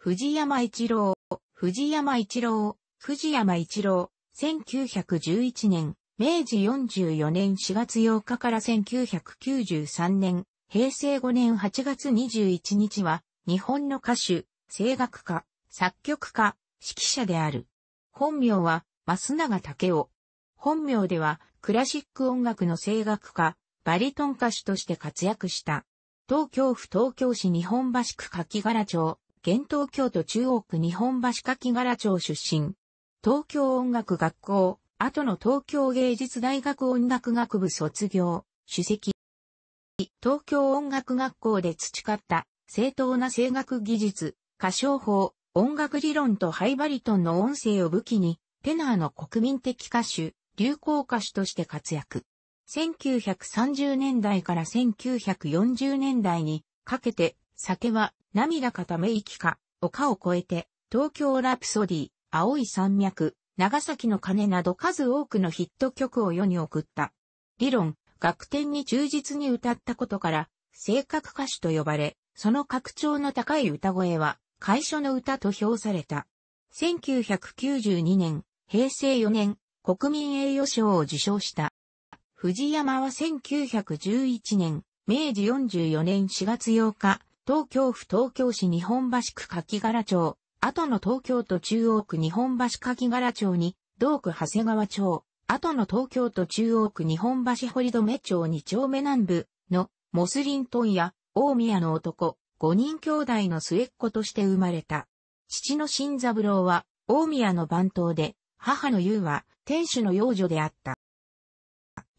藤山一郎、藤山一郎、藤山一郎、1911年、明治44年4月8日から1993年、平成5年8月21日は、日本の歌手、声楽家、作曲家、指揮者である。本名は、増永武雄。本名では、クラシック音楽の声楽家、バリトン歌手として活躍した。東京府東京市日本橋区柿柄町、現東京都中央区日本橋柿柄町出身。東京音楽学校、後の東京芸術大学音楽学部卒業、主席。東京音楽学校で培った正当な声楽技術、歌唱法、音楽理論とハイバリトンの音声を武器に、テナーの国民的歌手、流行歌手として活躍。1930年代から1940年代にかけて酒は涙かため息か、丘を越えて、東京ラプソディ、青い山脈、長崎の鐘など数多くのヒット曲を世に送った。理論、楽天に忠実に歌ったことから、性格歌手と呼ばれ、その格調の高い歌声は、会所の歌と評された。1992年、平成4年、国民栄誉賞を受賞した。藤山は1911年、明治44年4月8日、東京府東京市日本橋区柿柄町、後の東京都中央区日本橋柿柄町に、同区長谷川町、後の東京都中央区日本橋堀留町二丁目南部のモスリントンや大宮の男、五人兄弟の末っ子として生まれた。父の新三郎は大宮の番頭で、母の優は天守の幼女であった。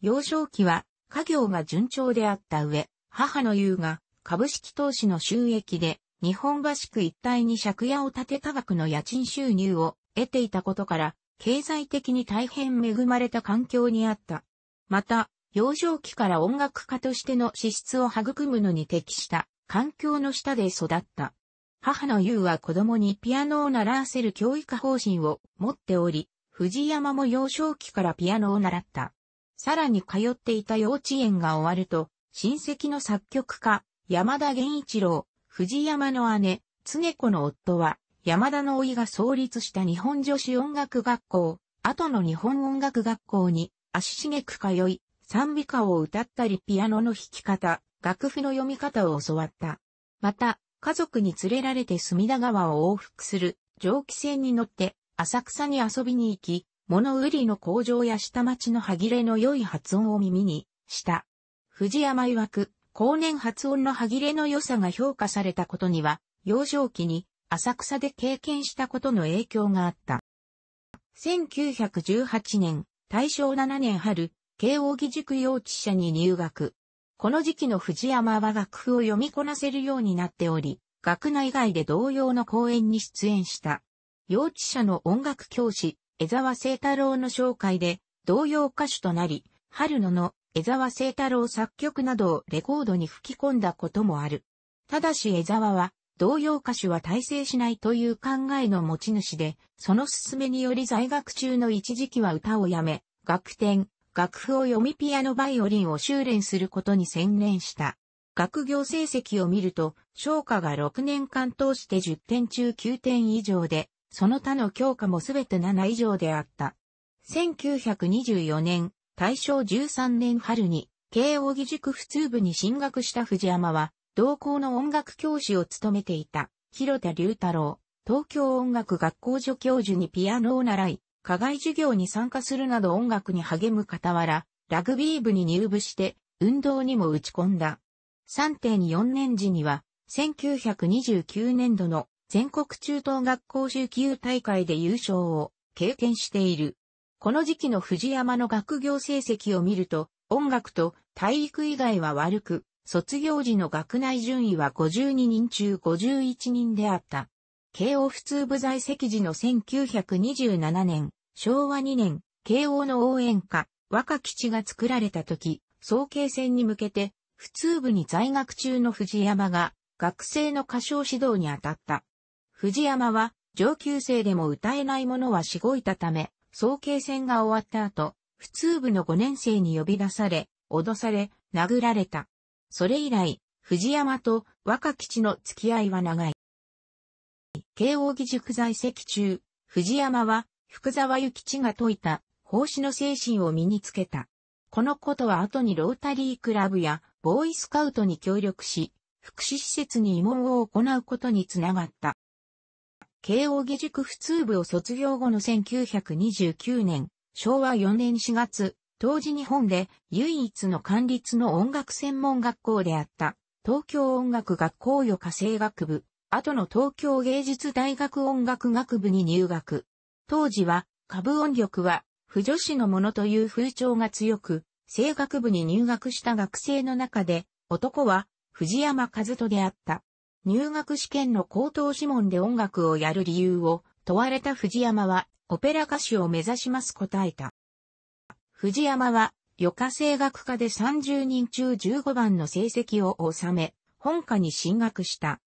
幼少期は家業が順調であった上、母の優が株式投資の収益で、日本合宿一帯に借家を建て多額の家賃収入を得ていたことから、経済的に大変恵まれた環境にあった。また、幼少期から音楽家としての資質を育むのに適した環境の下で育った。母の優は子供にピアノを習わせる教育方針を持っており、藤山も幼少期からピアノを習った。さらに通っていた幼稚園が終わると、親戚の作曲家、山田源一郎、藤山の姉、常子の夫は、山田の老いが創立した日本女子音楽学校、後の日本音楽学校に足しげく通い、賛美歌を歌ったりピアノの弾き方、楽譜の読み方を教わった。また、家族に連れられて隅田川を往復する蒸気船に乗って浅草に遊びに行き、物売りの工場や下町の歯切れの良い発音を耳にした。藤山曰く、後年発音の歯切れの良さが評価されたことには、幼少期に浅草で経験したことの影響があった。1918年、大正7年春、慶応義塾幼稚舎に入学。この時期の藤山は楽譜を読みこなせるようになっており、学内外で同様の講演に出演した。幼稚舎の音楽教師、江沢聖太郎の紹介で、同様歌手となり、春野の江沢聖太郎作曲などをレコードに吹き込んだこともある。ただし江沢は、同様歌手は大成しないという考えの持ち主で、その勧めにより在学中の一時期は歌をやめ、楽天、楽譜を読みピアノバイオリンを修練することに専念した。学業成績を見ると、昇華が6年間通して10点中9点以上で、その他の教科もすべて7以上であった。1924年、大正13年春に、慶応義塾普通部に進学した藤山は、同校の音楽教師を務めていた、広田隆太郎、東京音楽学校助教授にピアノを習い、課外授業に参加するなど音楽に励む傍ら、ラグビー部に入部して、運動にも打ち込んだ。3.4年時には、1929年度の全国中等学校集級大会で優勝を経験している。この時期の藤山の学業成績を見ると、音楽と体育以外は悪く、卒業時の学内順位は52人中51人であった。慶応普通部在籍時の1927年、昭和2年、慶応の応援歌、若吉が作られた時、総慶戦に向けて、普通部に在学中の藤山が、学生の歌唱指導に当たった。藤山は、上級生でも歌えないものはしごいたため、総計戦が終わった後、普通部の5年生に呼び出され、脅され、殴られた。それ以来、藤山と若吉の付き合いは長い。慶応義塾在籍中、藤山は福沢諭吉が説いた奉仕の精神を身につけた。このことは後にロータリークラブやボーイスカウトに協力し、福祉施設に慰問を行うことにつながった。慶応義塾普通部を卒業後の1929年、昭和4年4月、当時日本で唯一の管立の音楽専門学校であった、東京音楽学校予科生学部、後の東京芸術大学音楽学部に入学。当時は、株音力は、不女子のものという風潮が強く、声楽部に入学した学生の中で、男は、藤山和人であった。入学試験の高等諮問で音楽をやる理由を問われた藤山は、オペラ歌手を目指します答えた。藤山は、余科生学科で30人中15番の成績を収め、本科に進学した。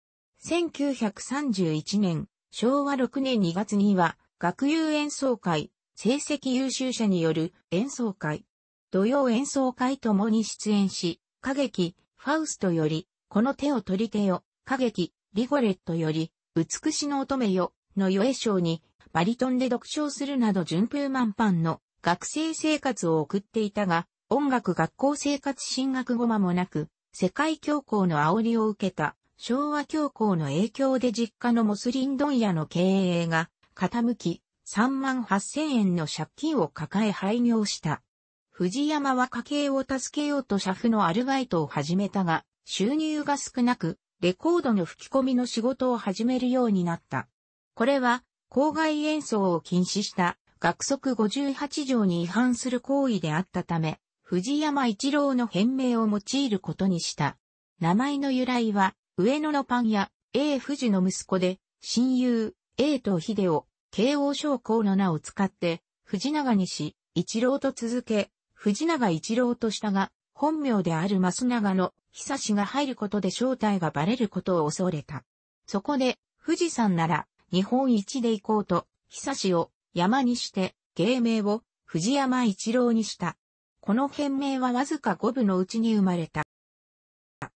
1931年、昭和6年2月には、学友演奏会、成績優秀者による演奏会、土曜演奏会ともに出演し、歌劇、ファウストより、この手を取り手よ、歌劇、リゴレットより、美しの乙女よ、の余え賞に、バリトンで読唱するなど順風満帆の学生生活を送っていたが、音楽学校生活進学後間もなく、世界恐慌の煽りを受けた昭和恐慌の影響で実家のモスリン問屋の経営が傾き、3万8000円の借金を抱え廃業した。藤山は家計を助けようと社夫のアルバイトを始めたが、収入が少なく、レコードの吹き込みの仕事を始めるようになった。これは、公害演奏を禁止した学則58条に違反する行為であったため、藤山一郎の変名を用いることにした。名前の由来は、上野のパン屋、A 富士の息子で、親友、A と秀夫、慶応将校の名を使って、藤永西、一郎と続け、藤永一郎としたが、本名である増永の久志が入ることで正体がバレることを恐れた。そこで、富士山なら日本一で行こうと、久志を山にして芸名を藤山一郎にした。この変名はわずか五部のうちに生まれた。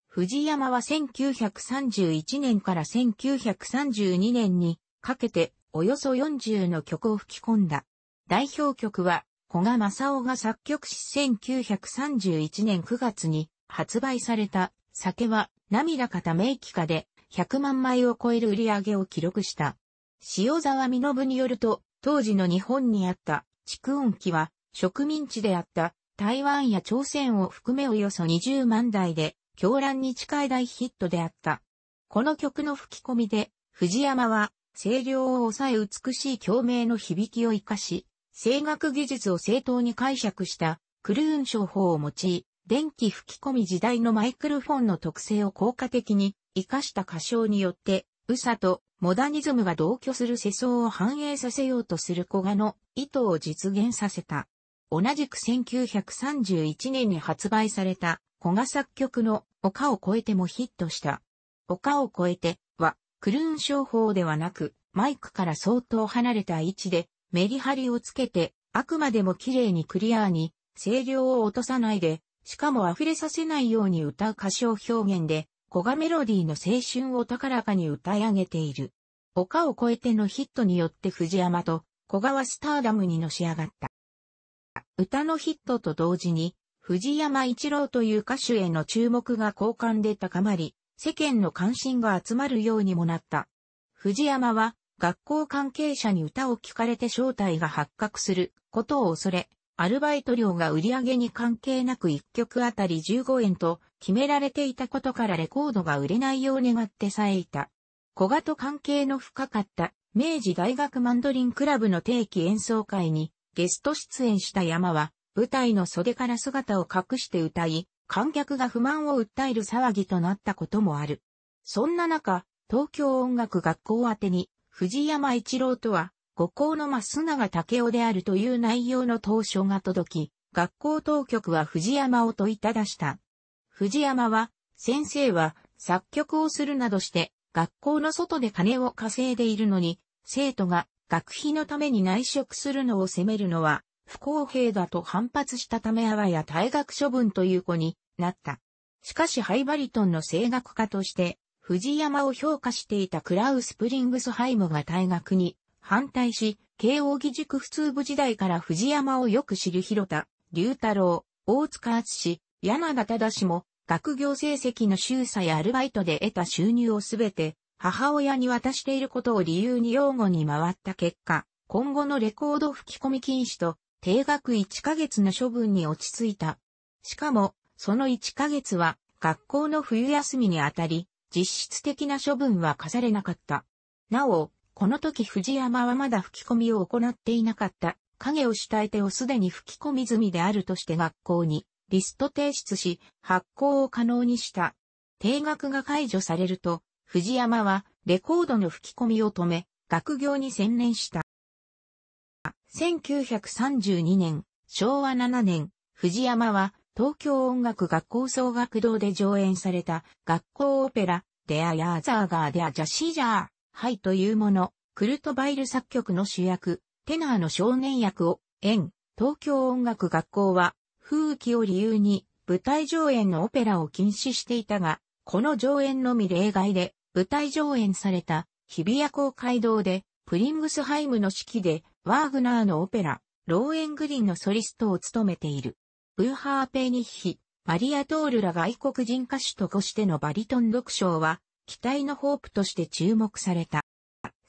藤山は1931年から1932年にかけておよそ40の曲を吹き込んだ。代表曲は古賀正夫が作曲し1931年9月に発売された酒は涙かため息かで100万枚を超える売り上げを記録した。塩沢美信によると、当時の日本にあった蓄音機は植民地であった台湾や朝鮮を含めおよそ20万台で狂乱に近い大ヒットであった。この曲の吹き込みで藤山は声量を抑え美しい共鳴の響きを生かし、声楽技術を正当に解釈したクルーン商法を用い、電気吹き込み時代のマイクロフォンの特性を効果的に活かした歌唱によって、ウサとモダニズムが同居する世相を反映させようとする古賀の意図を実現させた。同じく1931年に発売された古賀作曲の丘を越えてもヒットした。丘を越えては、クルーン商法ではなく、マイクから相当離れた位置でメリハリをつけて、あくまでも綺麗にクリアーに、声量を落とさないで、しかも溢れさせないように歌う歌唱表現で、小賀メロディーの青春を高らかに歌い上げている。丘を越えてのヒットによって藤山と小賀はスターダムにのし上がった。歌のヒットと同時に、藤山一郎という歌手への注目が好感で高まり、世間の関心が集まるようにもなった。藤山は学校関係者に歌を聞かれて正体が発覚することを恐れ、アルバイト料が売り上げに関係なく1曲あたり15円と決められていたことからレコードが売れないよう願ってさえいた。小賀と関係の深かった明治大学マンドリンクラブの定期演奏会にゲスト出演した山は舞台の袖から姿を隠して歌い、観客が不満を訴える騒ぎとなったこともある。そんな中、東京音楽学校宛に藤山一郎とは、五校の増永武雄であるという内容の投書が届き、学校当局は藤山を問いただした。藤山は、先生は作曲をするなどして、学校の外で金を稼いでいるのに、生徒が学費のために内職するのを責めるのは、不公平だと反発したためあわや退学処分という子になった。しかしハイバリトンの声楽家として藤山を評価していたクラウス・プリングスハイムが退学に反対し、慶応義塾普通部時代から藤山をよく知る広田、龍太郎、大塚厚柳田忠も、学業成績の修査やアルバイトで得た収入をすべて、母親に渡していることを理由に擁護に回った結果、今後のレコード吹き込み禁止と、定額1ヶ月の処分に落ち着いた。しかも、その1ヶ月は、学校の冬休みにあたり、実質的な処分は課されなかった。なお、この時藤山はまだ吹き込みを行っていなかった。影を主体手をすでに吹き込み済みであるとして学校にリスト提出し、発行を可能にした。定額が解除されると、藤山はレコードの吹き込みを止め、学業に専念した。1932年、昭和7年、藤山は東京音楽学校総学堂で上演された学校オペラ、デア・ヤーザーガー・デア・ジャシージャー、ハイというもの、クルト・バイル作曲の主役、テナーの少年役を演、東京音楽学校は、風紀を理由に舞台上演のオペラを禁止していたが、この上演のみ例外で、舞台上演された日比谷公会堂で、プリングスハイムの指揮で、ワーグナーのオペラ、ローエングリンのソリストを務めている。ブーハー・ペニッヒ、マリア・トールら外国人歌手としてのバリトン読賞は、期待のホープとして注目された。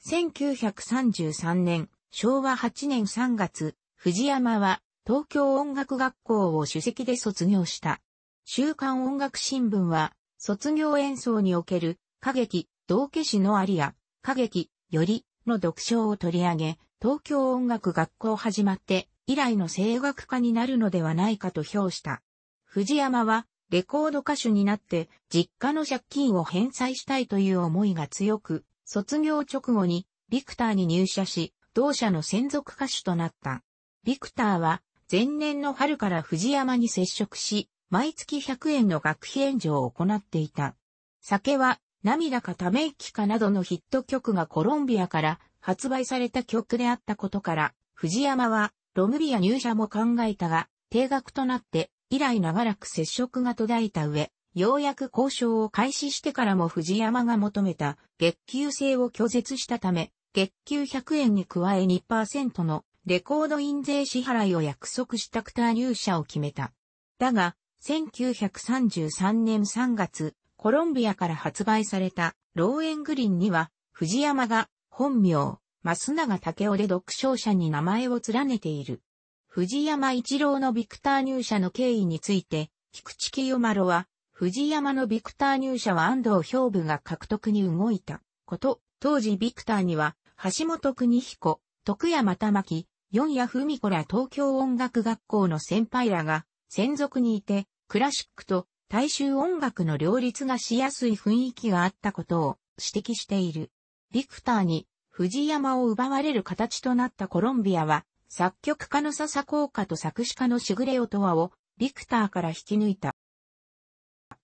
1933年、昭和8年3月、藤山は東京音楽学校を主席で卒業した。週刊音楽新聞は、卒業演奏における、歌劇、道化師のアリア、歌劇、より、の読書を取り上げ、東京音楽学校始まって、以来の声楽家になるのではないかと評した。藤山は、レコード歌手になって、実家の借金を返済したいという思いが強く、卒業直後に、ビクターに入社し、同社の専属歌手となった。ビクターは、前年の春から藤山に接触し、毎月100円の学費援助を行っていた。酒は、涙かため息かなどのヒット曲がコロンビアから発売された曲であったことから、藤山はロムリア入社も考えたが、定額となって、以来長らく接触が途絶えた上、ようやく交渉を開始してからも藤山が求めた月給制を拒絶したため、月給100円に加え2%のレコード印税支払いを約束したクター入社を決めた。だが、1933年3月、コロンビアから発売されたローエングリンには、藤山が本名、増永武雄で読書者に名前を連ねている。藤山一郎のビクター入社の経緯について、菊池清丸は、藤山のビクター入社は安藤兵部が獲得に動いたこと、当時ビクターには、橋本邦彦、徳山玉木、四谷文子ら東京音楽学校の先輩らが、専属にいて、クラシックと大衆音楽の両立がしやすい雰囲気があったことを指摘している。ビクターに藤山を奪われる形となったコロンビアは、作曲家の笹効果と作詞家のしぐれオとわを、ビクターから引き抜いた。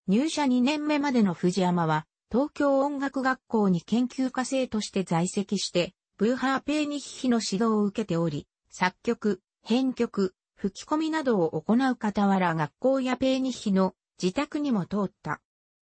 入社2年目までの藤山は、東京音楽学校に研究家生として在籍して、ブーハーペーニヒヒの指導を受けており、作曲、編曲、吹き込みなどを行う傍ら学校やペーニヒの自宅にも通った。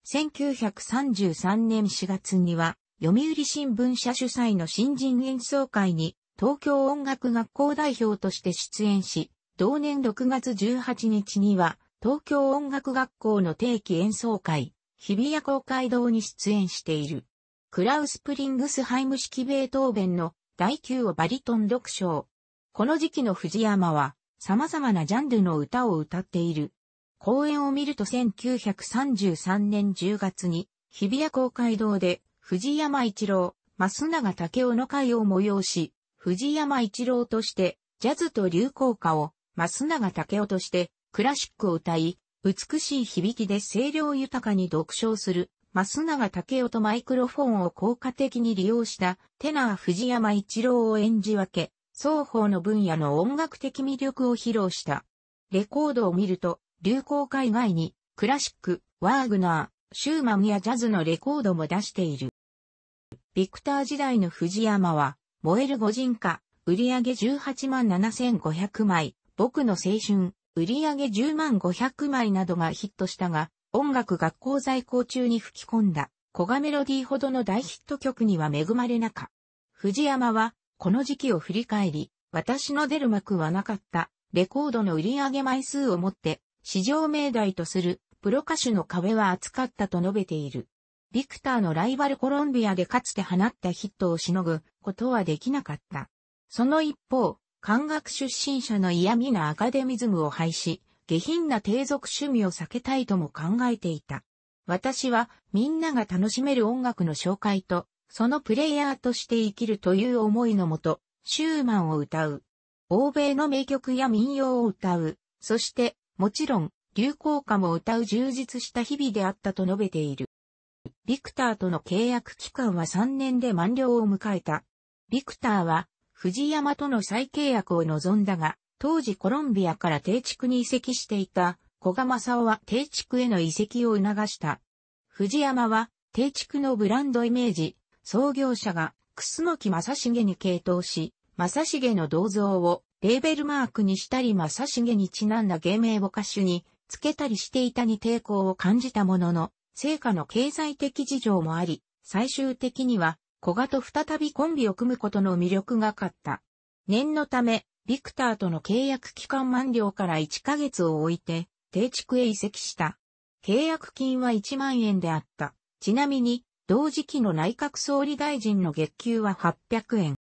1933年4月には、読売新聞社主催の新人演奏会に東京音楽学校代表として出演し、同年6月18日には東京音楽学校の定期演奏会、日比谷公会堂に出演している。クラウス・プリングスハイム式ベートーベンの第9をバリトン読唱。この時期の藤山は様々なジャンルの歌を歌っている。公演を見ると1933年10月に日比谷公会堂で藤山一郎、増永武雄の会を催し、藤山一郎として、ジャズと流行歌を、増永武雄として、クラシックを歌い、美しい響きで声量豊かに独唱する、増永武雄とマイクロフォンを効果的に利用したテナー藤山一郎を演じ分け、双方の分野の音楽的魅力を披露した。レコードを見ると、流行歌以外にクラシック、ワーグナー、シューマンやジャズのレコードも出している。ビクター時代の藤山は、燃える五人化、売上18万7500枚、僕の青春、売上10万500枚などがヒットしたが、音楽学校在校中に吹き込んだ、小賀メロディーほどの大ヒット曲には恵まれなか。藤山は、この時期を振り返り、私の出る幕はなかった、レコードの売上枚数をもって、史上命題とする、プロ歌手の壁は厚かったと述べている。ビクターのライバルコロンビアでかつて放ったヒットをしのぐことはできなかった。その一方、漢学出身者の嫌味なアカデミズムを廃止、下品な低俗趣味を避けたいとも考えていた。私はみんなが楽しめる音楽の紹介と、そのプレイヤーとして生きるという思いのもと、シューマンを歌う。欧米の名曲や民謡を歌う。そして、もちろん、流行歌も歌う充実した日々であったと述べている。ビクターとの契約期間は3年で満了を迎えた。ビクターは、藤山との再契約を望んだが、当時コロンビアから定築に移籍していた、小賀正夫は定築への移籍を促した。藤山は、定築のブランドイメージ、創業者が、楠木正重に傾倒し、正重の銅像を、レーベルマークにしたり正重にちなんだ芸名を歌手に、つけたりしていたに抵抗を感じたものの、成果の経済的事情もあり、最終的には、小賀と再びコンビを組むことの魅力がかった。念のため、ビクターとの契約期間満了から1ヶ月を置いて、定築へ移籍した。契約金は1万円であった。ちなみに、同時期の内閣総理大臣の月給は800円。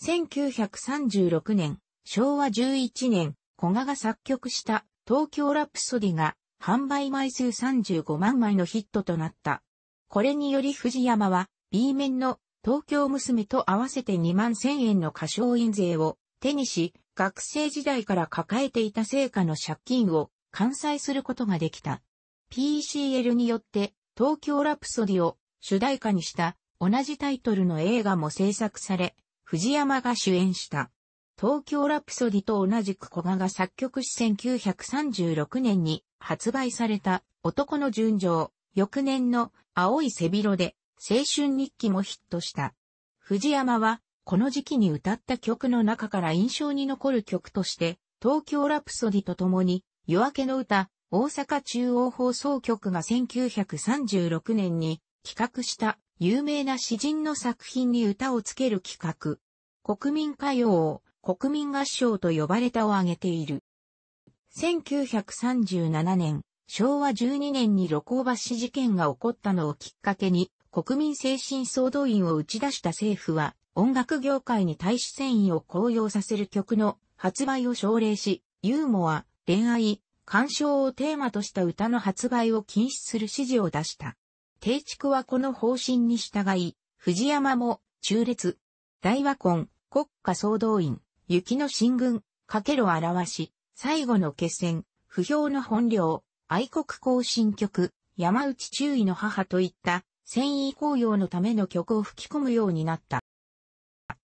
1936年、昭和11年、小賀が作曲した東京ラプソディが販売枚数35万枚のヒットとなった。これにより藤山は B 面の東京娘と合わせて2万1000円の歌唱印税を手にし、学生時代から抱えていた成果の借金を完済することができた。PCL によって東京ラプソディを主題歌にした同じタイトルの映画も制作され、藤山が主演した。東京ラプソディと同じく小賀が作曲し1936年に発売された男の純情、翌年の青い背広で青春日記もヒットした。藤山はこの時期に歌った曲の中から印象に残る曲として、東京ラプソディと共に夜明けの歌、大阪中央放送局が1936年に企画した有名な詩人の作品に歌をつける企画。国民歌謡を国民合唱と呼ばれたを挙げている。1937年、昭和12年に露行橋事件が起こったのをきっかけに、国民精神総動員を打ち出した政府は、音楽業界に対し戦意を高揚させる曲の発売を奨励し、ユーモア、恋愛、鑑賞をテーマとした歌の発売を禁止する指示を出した。定畜はこの方針に従い、藤山も中列、大和根、国家総動員、雪の進軍、かけろ表し、最後の決戦、不評の本領、愛国行進曲、山内注意の母といった、戦意高用のための曲を吹き込むようになった。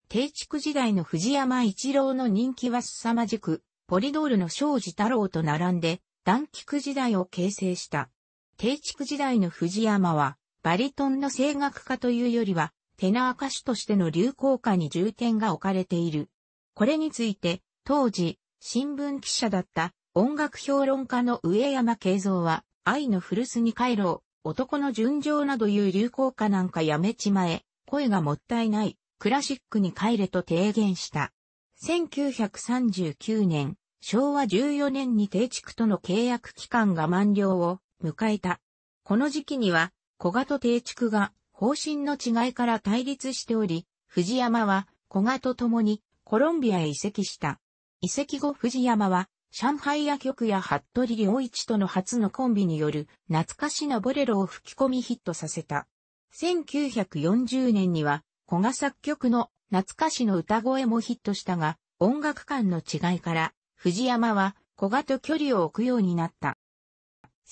低築時代の藤山一郎の人気は凄まじく、ポリドールの庄司太郎と並んで、断菊時代を形成した。低築時代の藤山は、バリトンの声楽家というよりは、テナー歌手としての流行歌に重点が置かれている。これについて、当時、新聞記者だった音楽評論家の上山慶三は、愛の古巣に帰ろう、男の純情などいう流行歌なんかやめちまえ、声がもったいない、クラシックに帰れと提言した。1939年、昭和14年に定築との契約期間が満了を迎えた。この時期には、古賀と定築が方針の違いから対立しており、藤山は古賀と共にコロンビアへ移籍した。移籍後藤山は、上海屋曲や服部良一との初のコンビによる懐かしなボレロを吹き込みヒットさせた。1940年には、古賀作曲の懐かしの歌声もヒットしたが、音楽観の違いから、藤山は古賀と距離を置くようになった。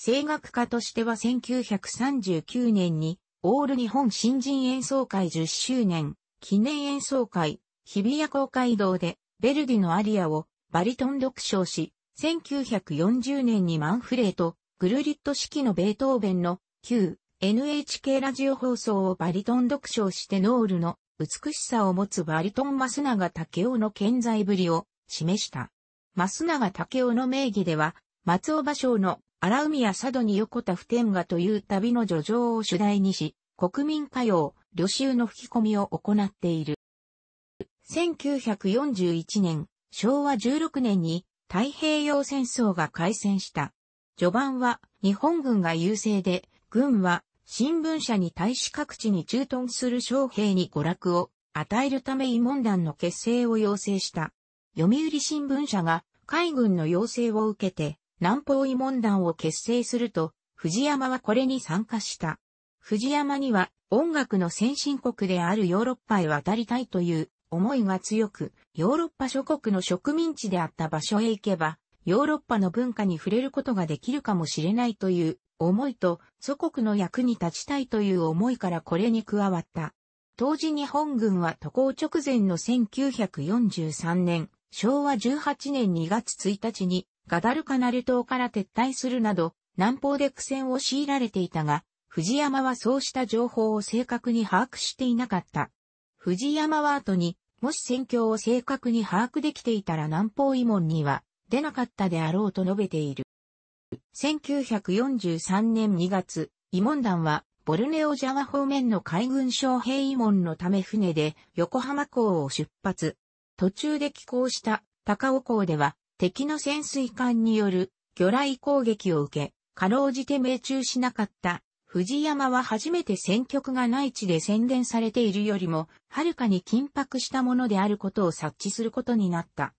声楽家としては1939年に、オール日本新人演奏会10周年記念演奏会日比谷公会堂で、ベルディのアリアをバリトン独唱し、1940年にマンフレート、グルリット式のベートーベンの旧 NHK ラジオ放送をバリトン読唱してノールの美しさを持つバリトン増永武雄の健在ぶりを示した。増永武雄の名義では、松尾芭蕉の荒海や佐渡に横田普天画という旅の叙情を主題にし、国民歌謡、旅衆の吹き込みを行っている。1941年、昭和16年に太平洋戦争が開戦した。序盤は日本軍が優勢で、軍は新聞社に対し各地に駐屯する将兵に娯楽を与えるため慰問団の結成を要請した。読売新聞社が海軍の要請を受けて南方慰問団を結成すると、藤山はこれに参加した。藤山には音楽の先進国であるヨーロッパへ渡りたいという思いが強く、ヨーロッパ諸国の植民地であった場所へ行けば、ヨーロッパの文化に触れることができるかもしれないという思いと、祖国の役に立ちたいという思いからこれに加わった。当時日本軍は渡航直前の1943年、昭和18年2月1日にガダルカナル島から撤退するなど、南方で苦戦を強いられていたが、藤山はそうした情報を正確に把握していなかった。藤山は後にもし戦況を正確に把握できていたら南方慰問には出なかったであろうと述べている。1943年2月、慰問団はボルネオジャワ方面の海軍将兵慰問のため船で横浜港を出発。途中で寄港した高尾港では敵の潜水艦による魚雷攻撃を受け、かろうじて命中しなかった藤山は初めて選曲が内地で宣伝されているよりも、はるかに緊迫したものであることを察知することになった。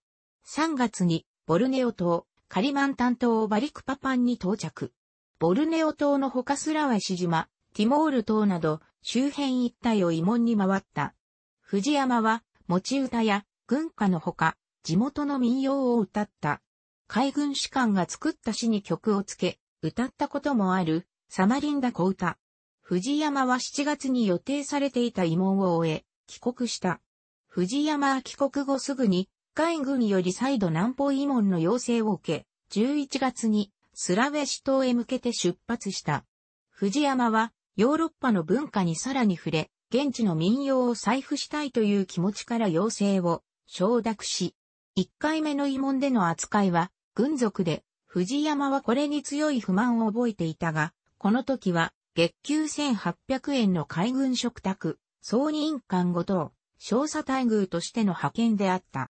3月に、ボルネオ島、カリマンタン島バリクパパンに到着。ボルネオ島の他スラワシ島、ティモール島など、周辺一帯を慰問に回った。藤山は、持ち歌や、軍歌のほか、地元の民謡を歌った。海軍士官が作った詩に曲をつけ、歌ったこともある、サマリンダ・コウタ。藤山は7月に予定されていた慰問を終え、帰国した。藤山は帰国後すぐに、海軍より再度南方慰問の要請を受け、11月にスラウェシ島へ向けて出発した。藤山はヨーロッパの文化にさらに触れ、現地の民謡を採付したいという気持ちから要請を承諾し、1回目の慰問での扱いは軍属で、藤山はこれに強い不満を覚えていたが、この時は、月給1800円の海軍食卓、総任官ごと、少佐待遇としての派遣であった。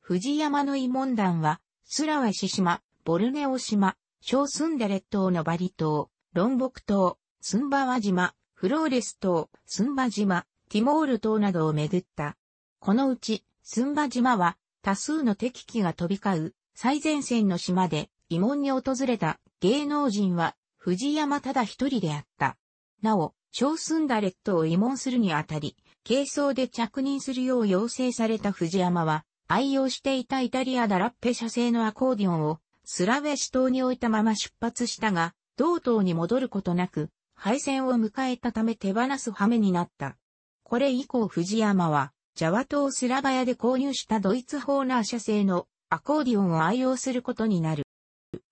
藤山の慰問団は、スラワシ島、ボルネオ島、小スンデレ島のバリ島、ロンボク島、スンバワ島、フローレス島、スンバ島、ティモール島などを巡った。このうち、スンバ島は、多数の敵機が飛び交う、最前線の島で、慰問に訪れた芸能人は藤山ただ一人であった。なお、小寸ダレットを慰問するにあたり、軽装で着任するよう要請された藤山は、愛用していたイタリアダラッペ社製のアコーディオンを、スラウェシ島に置いたまま出発したが、同島に戻ることなく、敗戦を迎えたため手放す羽目になった。これ以降藤山は、ジャワ島スラバヤで購入したドイツホーナー社製のアコーディオンを愛用することになる。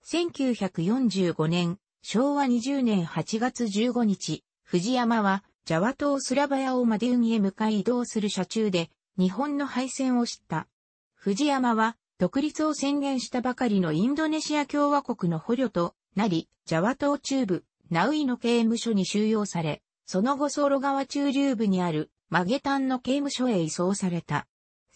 1945年、昭和20年8月15日、藤山は、ジャワ島スラバヤをマデウンへ向かい移動する車中で、日本の敗戦を知った。藤山は、独立を宣言したばかりのインドネシア共和国の捕虜となり、ジャワ島中部、ナウイの刑務所に収容され、その後ソロ川中流部にあるマゲタンの刑務所へ移送された。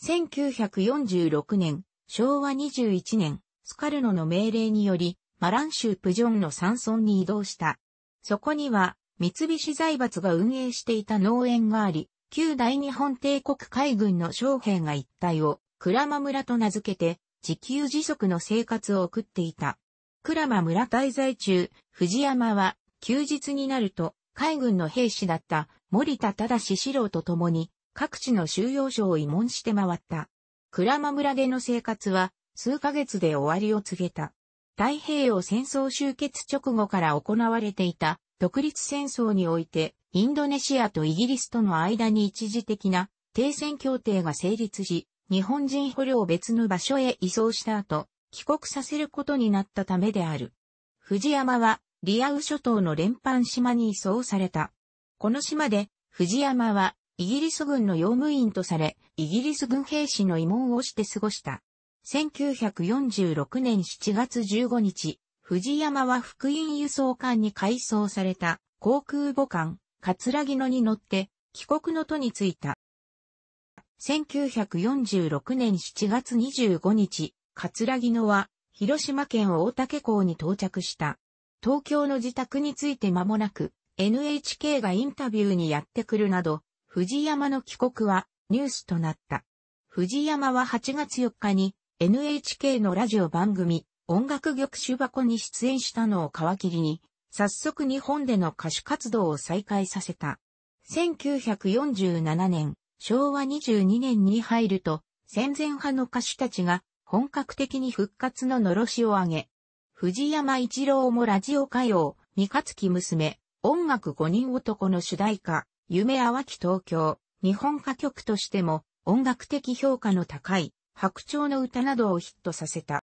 1946年、昭和21年、スカルノの命令により、マラン州プジョンの山村に移動した。そこには、三菱財閥が運営していた農園があり、旧大日本帝国海軍の将兵が一帯を、鞍馬村と名付けて、自給自足の生活を送っていた。鞍馬村滞在中、藤山は、休日になると、海軍の兵士だった森田正史郎と共に、各地の収容所を慰問して回った。鞍馬村での生活は、数ヶ月で終わりを告げた。太平洋戦争終結直後から行われていた独立戦争において、インドネシアとイギリスとの間に一時的な停戦協定が成立し、日本人捕虜を別の場所へ移送した後、帰国させることになったためである。藤山は、リアウ諸島の連邦島に移送された。この島で、藤山は、イギリス軍の用務員とされ、イギリス軍兵士の慰問をして過ごした。1946年7月15日、藤山は福音輸送艦に改装された航空母艦、葛城野に乗って帰国の途に着いた。1946年7月25日、葛城野は広島県大竹港に到着した。東京の自宅について間もなく NHK がインタビューにやってくるなど、藤山の帰国はニュースとなった。藤山は8月4日に NHK のラジオ番組、音楽玉手箱に出演したのを皮切りに、早速日本での歌手活動を再開させた。1947年、昭和22年に入ると、戦前派の歌手たちが本格的に復活ののしを上げ、藤山一郎もラジオ歌謡、三月娘、音楽五人男の主題歌、夢淡き東京、日本歌曲としても音楽的評価の高い白鳥の歌などをヒットさせた。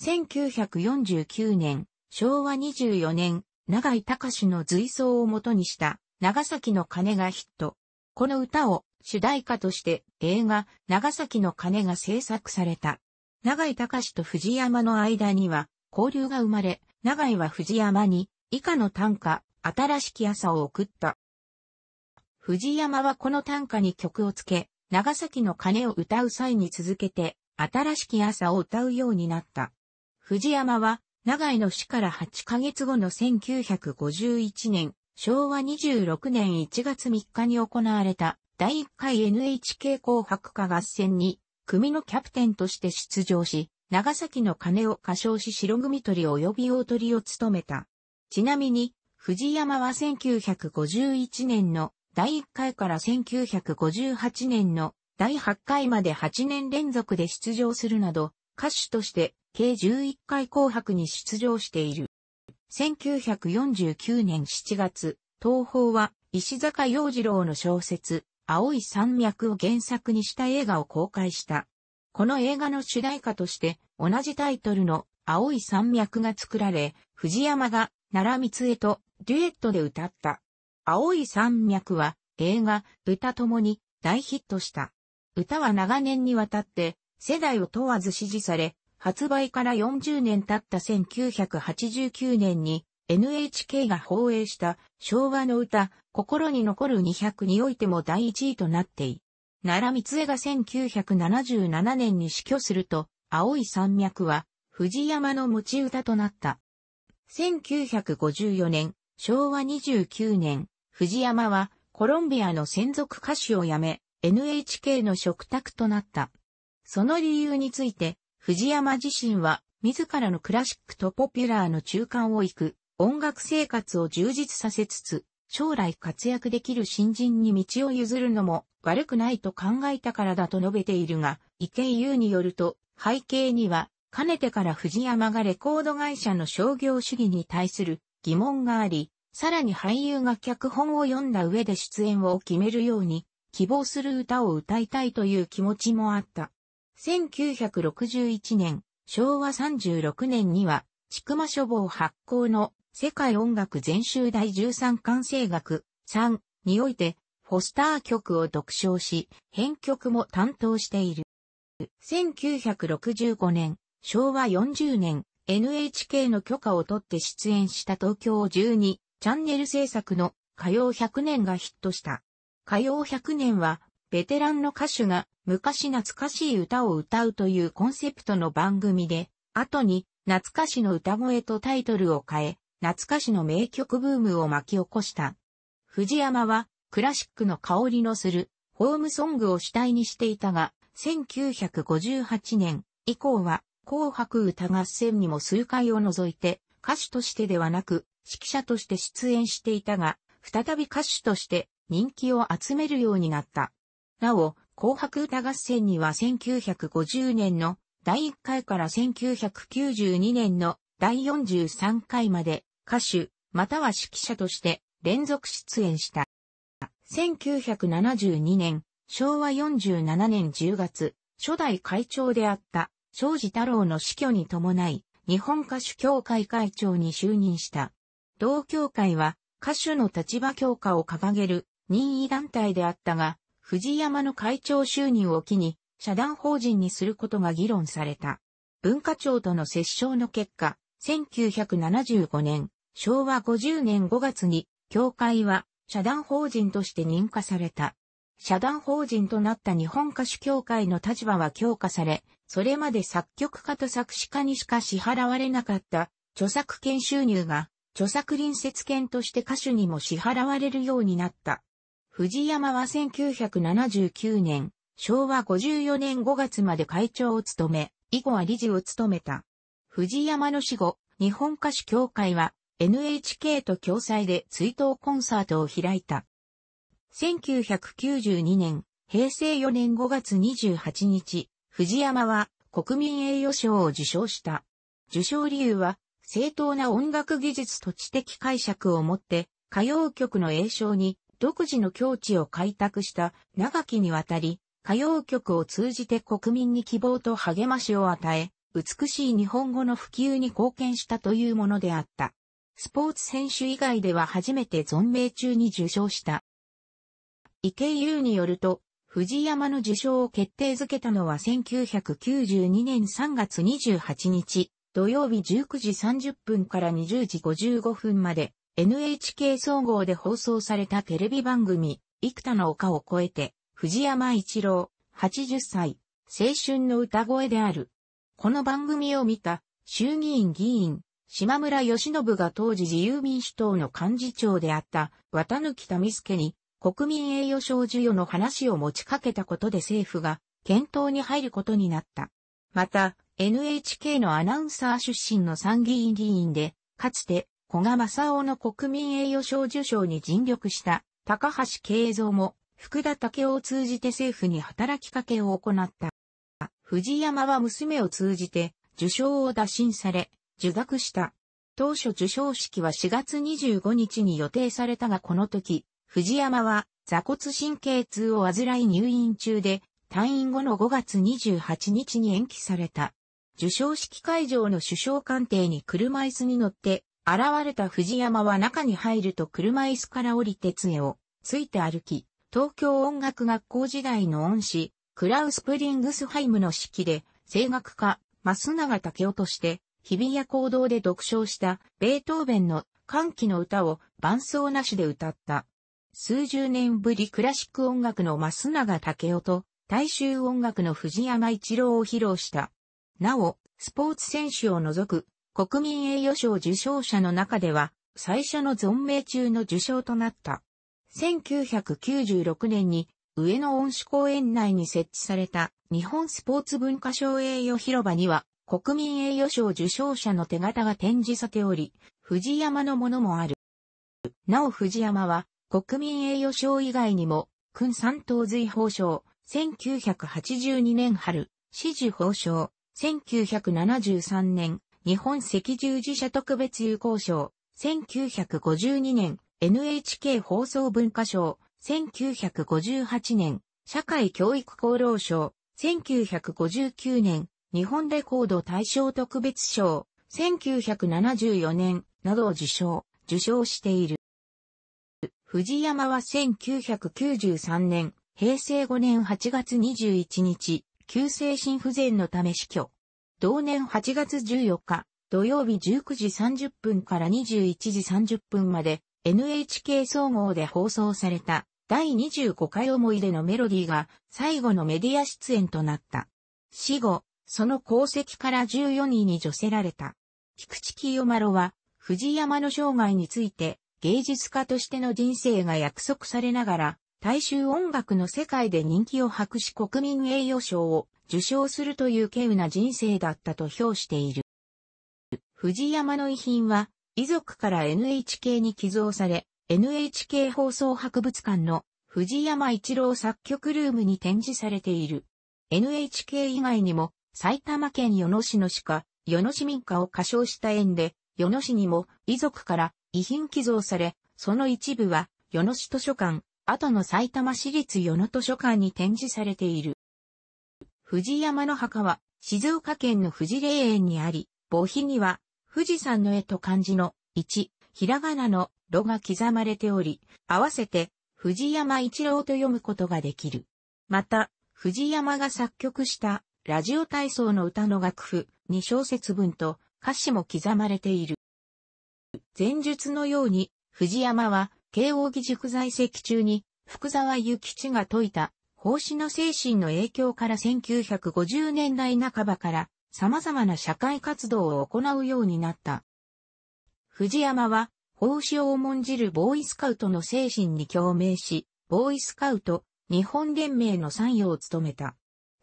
1949年、昭和24年、長井隆の随想をもとにした長崎の鐘がヒット。この歌を主題歌として映画長崎の鐘が制作された。長井隆と藤山の間には交流が生まれ、長井は藤山に以下の短歌、新しき朝を送った。藤山はこの短歌に曲をつけ、長崎の鐘を歌う際に続けて、新しき朝を歌うようになった。藤山は、長井の死から8ヶ月後の1951年、昭和26年1月3日に行われた第1回 NHK 紅白歌合戦に、組のキャプテンとして出場し、長崎の鐘を歌唱し白組鳥及び大鳥を務めた。ちなみに、藤山は1951年の第1回から1958年の第8回まで8年連続で出場するなど、歌手として計11回紅白に出場している。1949年7月、東宝は石坂洋次郎の小説、青い山脈を原作にした映画を公開した。この映画の主題歌として、同じタイトルの青い山脈が作られ、藤山が奈良光恵とデュエットで歌った。青い山脈は映画、歌ともに大ヒットした。歌は長年にわたって世代を問わず支持され、発売から40年経った1989年に NHK が放映した昭和の歌、心に残る200においても第1位となってい。奈良光恵が1977年に死去すると、青い山脈は藤山の持ち歌となった。1954年、昭和29年、藤山はコロンビアの専属歌手を辞め、NHK の食卓となった。その理由について、藤山自身は自らのクラシックとポピュラーの中間を行く音楽生活を充実させつつ、将来活躍できる新人に道を譲るのも悪くないと考えたからだと述べているが、池井優によると、背景には、かねてから藤山がレコード会社の商業主義に対する疑問があり、さらに俳優が脚本を読んだ上で出演を決めるように、希望する歌を歌いたいという気持ちもあった。1961年、昭和36年には、ちくま書房発行の世界音楽全集第13完成学3において、フォスター曲を独唱し、編曲も担当している。1965年、昭和40年、NHK の許可を取って出演した東京12チャンネル制作の歌謡100年がヒットした。歌謡100年は、ベテランの歌手が昔懐かしい歌を歌うというコンセプトの番組で、後に懐かしの歌声とタイトルを変え、懐かしの名曲ブームを巻き起こした。藤山はクラシックの香りのするホームソングを主体にしていたが、1958年以降は紅白歌合戦にも数回を除いて歌手としてではなく指揮者として出演していたが、再び歌手として人気を集めるようになった。なお、紅白歌合戦には1950年の第1回から1992年の第43回まで歌手、または指揮者として連続出演した。1972年、昭和47年10月、初代会長であった、庄司太郎の死去に伴い、日本歌手協会会長に就任した。同協会は歌手の立場強化を掲げる任意団体であったが、藤山の会長就任を機に、社団法人にすることが議論された。文化庁との折衝の結果、1975年、昭和50年5月に、協会は社団法人として認可された。社団法人となった日本歌手協会の立場は強化され、それまで作曲家と作詞家にしか支払われなかった著作権収入が著作隣接権として歌手にも支払われるようになった。藤山は1979年、昭和54年5月まで会長を務め、以後は理事を務めた。藤山の死後、日本歌手協会は NHK と共催で追悼コンサートを開いた。1992年、平成4年5月28日、藤山は国民栄誉賞を受賞した。受賞理由は正当な音楽技術と知的解釈をもって、歌謡曲の栄唱に独自の境地を開拓した長きにわたり、歌謡曲を通じて国民に希望と励ましを与え、美しい日本語の普及に貢献したというものであった。スポーツ選手以外では初めて存命中に受賞した。池井優によると、藤山の受賞を決定づけたのは1992年3月28日、土曜日19時30分から20時55分まで NHK 総合で放送されたテレビ番組、幾多の丘を越えて、藤山一郎、80歳、青春の歌声である。この番組を見た、衆議院議員、島村義信が当時自由民主党の幹事長であった、綿貫民助に、国民栄誉賞授与の話を持ちかけたことで政府が、検討に入ることになった。また、NHK のアナウンサー出身の参議院議員で、かつて、小賀正夫の国民栄誉賞受賞に尽力した高橋慶三も、福田武夫を通じて政府に働きかけを行った。藤山は娘を通じて受賞を打診され、受諾した。当初受賞式は4月25日に予定されたがこの時、藤山は座骨神経痛を患い入院中で、退院後の5月28日に延期された。受賞式会場の首相官邸に車椅子に乗って、現れた藤山は中に入ると車椅子から降りて杖をついて歩き、東京音楽学校時代の恩師、クラウス・プリングスハイムの式で、声楽家、増永武夫として、日々や行動で読唱したベートーベンの歓喜の歌を伴奏なしで歌った。数十年ぶりクラシック音楽の増永武夫と大衆音楽の藤山一郎を披露した。なお、スポーツ選手を除く国民栄誉賞受賞者の中では最初の存命中の受賞となった。1996年に上野恩賜公園内に設置された日本スポーツ文化賞栄誉広場には国民栄誉賞受賞者の手形が展示されており、藤山のものもある。なお藤山は国民栄誉賞以外にも、君三等随法賞、1982年春、紫綬褒章、1973年、日本赤十字社特別友好賞、1952年、NHK 放送文化賞、1958年、社会教育功労賞。1959年、日本レコード大賞特別賞、1974年、などを受賞、受賞している。藤山は1993年、平成5年8月21日、急性心不全のため死去。同年8月14日、土曜日19時30分から21時30分まで NHK 総合で放送された第25回思い出のメロディーが最後のメディア出演となった。死後、その功績から14位に除せられた。菊池清呂は藤山の生涯について芸術家としての人生が約束されながら大衆音楽の世界で人気を博し国民栄誉賞を受賞するという稀有な人生だったと評している。藤山の遺品は、遺族から NHK に寄贈され、NHK 放送博物館の藤山一郎作曲ルームに展示されている。NHK 以外にも、埼玉県与野市の鹿、与野市民家を歌唱した縁で、与野市にも遺族から遺品寄贈され、その一部は、与野市図書館、後の埼玉市立与野図書館に展示されている。藤山の墓は静岡県の富士霊園にあり、墓碑には富士山の絵と漢字の1、ひらがなの炉が刻まれており、合わせて藤山一郎と読むことができる。また、藤山が作曲したラジオ体操の歌の楽譜2小節分と歌詞も刻まれている。前述のように、藤山は慶応義塾在籍中に、福沢諭吉が説いた、奉仕の精神の影響から1950年代半ばから、様々な社会活動を行うようになった。藤山は、奉仕を重んじるボーイスカウトの精神に共鳴し、ボーイスカウト、日本連盟の参与を務めた。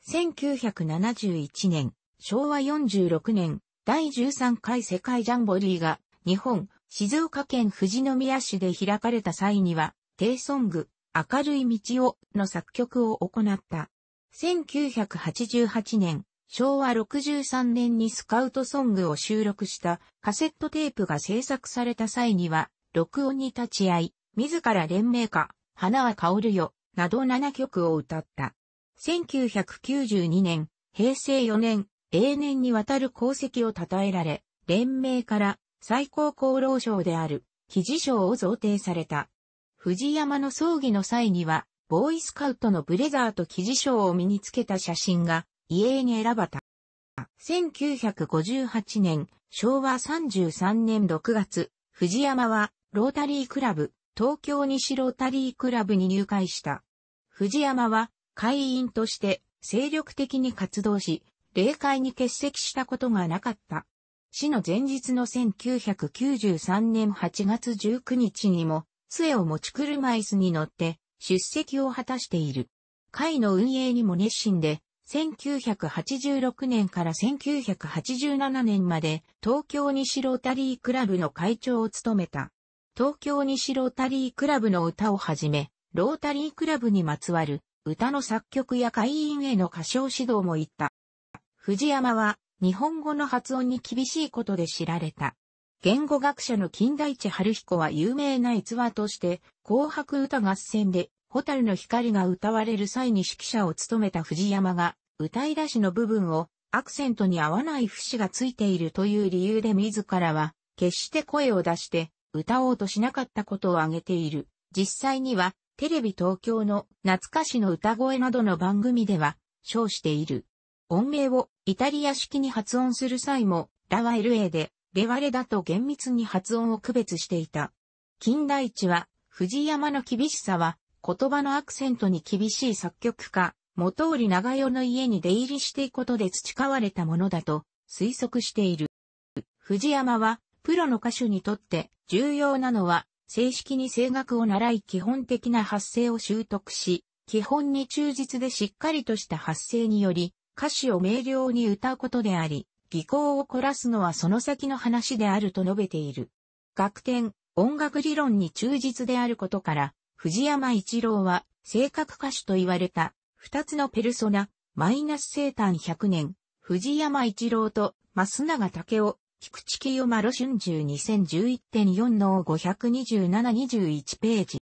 1971年、昭和46年、第13回世界ジャンボリーが、日本、静岡県富士宮市で開かれた際には、低ソング、明るい道をの作曲を行った。1988年、昭和63年にスカウトソングを収録したカセットテープが制作された際には、録音に立ち会い、自ら連名歌、花は香るよ、など7曲を歌った。1992年、平成4年、永年にわたる功績を称えられ、連名から最高功労賞である、記事賞を贈呈された。藤山の葬儀の際には、ボーイスカウトのブレザーと記事賞を身につけた写真が、遺影に選ばれた。1958年、昭和33年6月、藤山は、ロータリークラブ、東京西ロータリークラブに入会した。藤山は、会員として、精力的に活動し、霊会に欠席したことがなかった。死の前日の1993年8月19日にも、杖を持ち車椅子に乗って出席を果たしている。会の運営にも熱心で、1986年から1987年まで東京西ロータリークラブの会長を務めた。東京西ロータリークラブの歌をはじめ、ロータリークラブにまつわる歌の作曲や会員への歌唱指導も行った。藤山は日本語の発音に厳しいことで知られた。言語学者の金田一春彦は有名な逸話として、紅白歌合戦で、ホタルの光が歌われる際に指揮者を務めた藤山が、歌い出しの部分をアクセントに合わない節がついているという理由で自らは、決して声を出して歌おうとしなかったことを挙げている。実際には、テレビ東京の懐かしの歌声などの番組では、称している。音名をイタリア式に発音する際も、ラは LA で、レワレだと厳密に発音を区別していた。金田一は、藤山の厳しさは、言葉のアクセントに厳しい作曲家、元織長代の家に出入りしていくことで培われたものだと推測している。藤山は、プロの歌手にとって重要なのは、正式に声楽を習い基本的な発声を習得し、基本に忠実でしっかりとした発声により、歌詞を明瞭に歌うことであり、技巧を凝らすのはその先の話であると述べている。楽天、音楽理論に忠実であることから、藤山一郎は、性格歌手と言われた、二つのペルソナ、マイナス生誕100年、藤山一郎と、増永武雄、菊池清丸春秋2011.4の527-21ページ。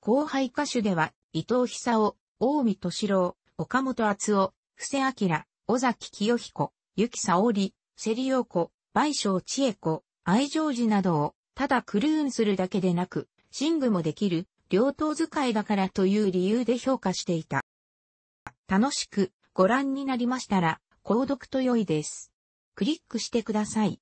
後輩歌手では、伊藤久夫、大見敏郎、岡本厚夫、布施明、尾崎清彦、ゆきさおり、セ子、倍賞千恵子、愛情時などを、ただクルーンするだけでなく、寝具もできる、両刀使いだからという理由で評価していた。楽しくご覧になりましたら、購読と良いです。クリックしてください。